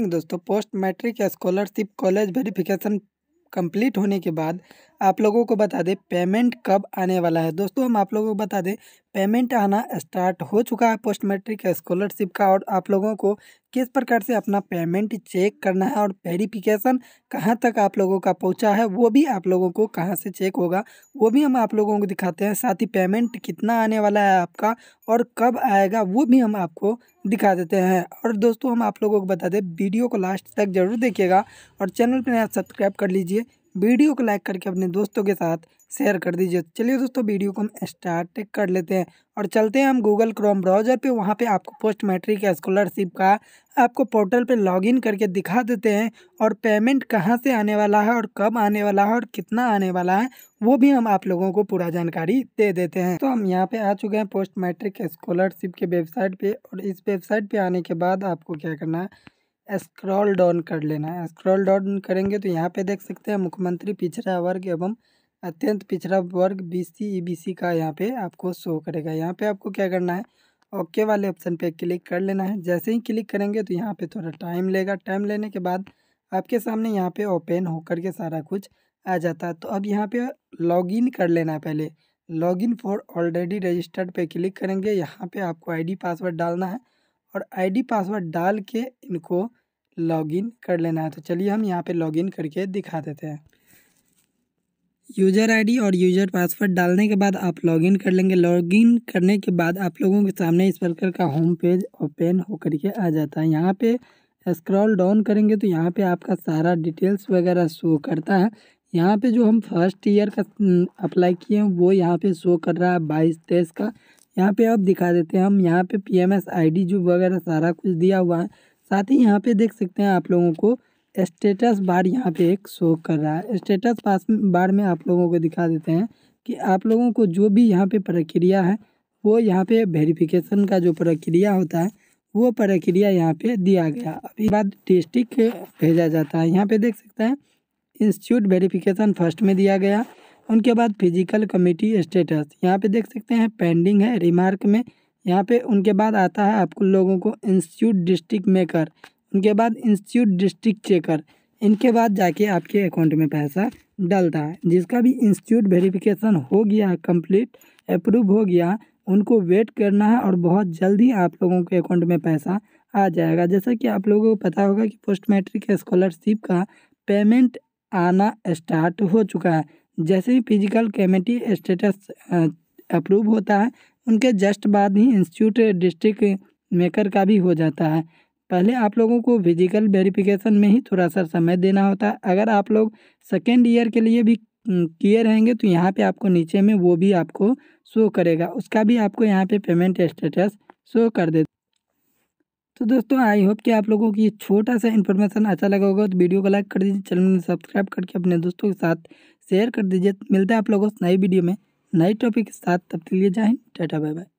दोस्तों post matric scholarship college verification complete होने के बाद आप लोगों को बता दें पेमेंट कब आने वाला है दोस्तों हम आप लोगों को बता दें पेमेंट आना स्टार्ट हो चुका है पोस्ट मैट्रिक स्कॉलरशिप का और आप लोगों को किस प्रकार से अपना पेमेंट चेक करना है और वेरिफिकेशन कहाँ तक आप लोगों का पहुँचा है वो भी आप लोगों को कहाँ से चेक होगा वो भी हम आप लोगों को दिखाते हैं साथ ही पेमेंट कितना आने वाला है आपका और कब आएगा वो भी हम आपको दिखा देते हैं और दोस्तों हम आप लोगों को बता दें वीडियो को लास्ट तक ज़रूर देखिएगा और चैनल पर सब्सक्राइब कर लीजिए वीडियो को लाइक करके अपने दोस्तों के साथ शेयर कर दीजिए चलिए दोस्तों वीडियो को हम स्टार्ट कर लेते हैं और चलते हैं हम गूगल क्रोम ब्राउज़र पे वहाँ पे आपको पोस्ट मैट्रिक स्कॉलरशिप का आपको पोर्टल पे लॉगिन करके दिखा देते हैं और पेमेंट कहाँ से आने वाला है और कब आने वाला है और कितना आने वाला है वो भी हम आप लोगों को पूरा जानकारी दे देते हैं तो हम यहाँ पर आ चुके हैं पोस्ट मैट्रिक स्कॉलरशिप के वेबसाइट पर और इस वेबसाइट पर आने के बाद आपको क्या करना है स्क्रॉल डाउन कर लेना है स्क्रॉल डाउन करेंगे तो यहाँ पे देख सकते हैं मुख्यमंत्री पिछड़ा वर्ग एवं अत्यंत पिछड़ा वर्ग बीसी ईबीसी e का यहाँ पे आपको शो करेगा यहाँ पे आपको क्या करना है ओके वाले ऑप्शन पे क्लिक कर लेना है जैसे ही क्लिक करेंगे तो यहाँ पे थोड़ा टाइम लेगा टाइम लेने के बाद आपके सामने यहाँ पर ओपन होकर के सारा कुछ आ जाता है तो अब यहाँ लॉग इन कर लेना है पहले लॉगिन फॉर ऑलरेडी रजिस्टर्ड पे क्लिक करेंगे यहाँ पे आपको आईडी पासवर्ड डालना है और आईडी पासवर्ड डाल के इनको लॉगिन कर लेना है तो चलिए हम यहाँ पे लॉगिन करके दिखा देते हैं यूज़र आईडी और यूज़र पासवर्ड डालने के बाद आप लॉगिन कर लेंगे लॉगिन करने के बाद आप लोगों के सामने इस प्रकार का होम पेज ओपन होकर के आ जाता है यहाँ पे स्क्रॉल डाउन करेंगे तो यहाँ पे आपका सारा डिटेल्स वगैरह शो करता है यहाँ पे जो हम फर्स्ट ईयर का अप्लाई हम्म, किए हैं वो यहाँ पे शो कर रहा है बाईस तेईस का यहाँ पे आप दिखा देते हैं हम यहाँ पे पी एम जो वगैरह सारा कुछ दिया हुआ है साथ ही यहाँ पे देख सकते हैं आप लोगों को स्टेटस बार यहाँ पे एक शो कर रहा है स्टेटस पास बार में आप लोगों को दिखा देते हैं कि आप लोगों को जो भी यहाँ पे प्रक्रिया है वो यहाँ पे वेरिफिकेशन का जो प्रक्रिया होता है वो प्रक्रिया यहाँ पे दिया गया अभी बाद डिस्ट्रिक्ट भेजा जाता है यहाँ पे देख सकते हैं इंस्टीट्यूट वेरिफिकेशन फर्स्ट में दिया गया उनके बाद फिजिकल कमेटी स्टेटस यहाँ पे देख सकते हैं पेंडिंग है रिमार्क में यहाँ पे उनके बाद आता है आपको लोगों को इंस्टीट्यूट डिस्ट्रिक्ट मेकर उनके बाद इंस्टीट्यूट डिस्ट्रिक्ट चेकर इनके बाद जाके आपके अकाउंट में पैसा डलता है जिसका भी इंस्टीट्यूट वेरिफिकेशन हो गया कंप्लीट अप्रूव हो गया उनको वेट करना है और बहुत जल्दी आप लोगों के अकाउंट में पैसा आ जाएगा जैसा कि आप लोगों को पता होगा कि पोस्ट मैट्रिक स्कॉलरशिप का पेमेंट आना स्टार्ट हो चुका है जैसे ही फिजिकल कमेटी स्टेटस अप्रूव होता है उनके जस्ट बाद ही इंस्टीट्यूट डिस्ट्रिक्ट मेकर का भी हो जाता है पहले आप लोगों को फिजिकल वेरिफिकेशन में ही थोड़ा सा समय देना होता है अगर आप लोग सेकेंड ईयर के लिए भी किए रहेंगे तो यहाँ पे आपको नीचे में वो भी आपको शो करेगा उसका भी आपको यहाँ पे पेमेंट स्टेटस शो कर दे तो दोस्तों आई होप कि आप लोगों की छोटा सा इन्फॉर्मेशन अच्छा लगा होगा तो वीडियो को लाइक कर दीजिए चैनल में सब्सक्राइब करके अपने दोस्तों के साथ शेयर कर दीजिए मिलते हैं आप लोगों को नई वीडियो में नए टॉपिक के साथ तब के लिए जाए टाटा बाय बाय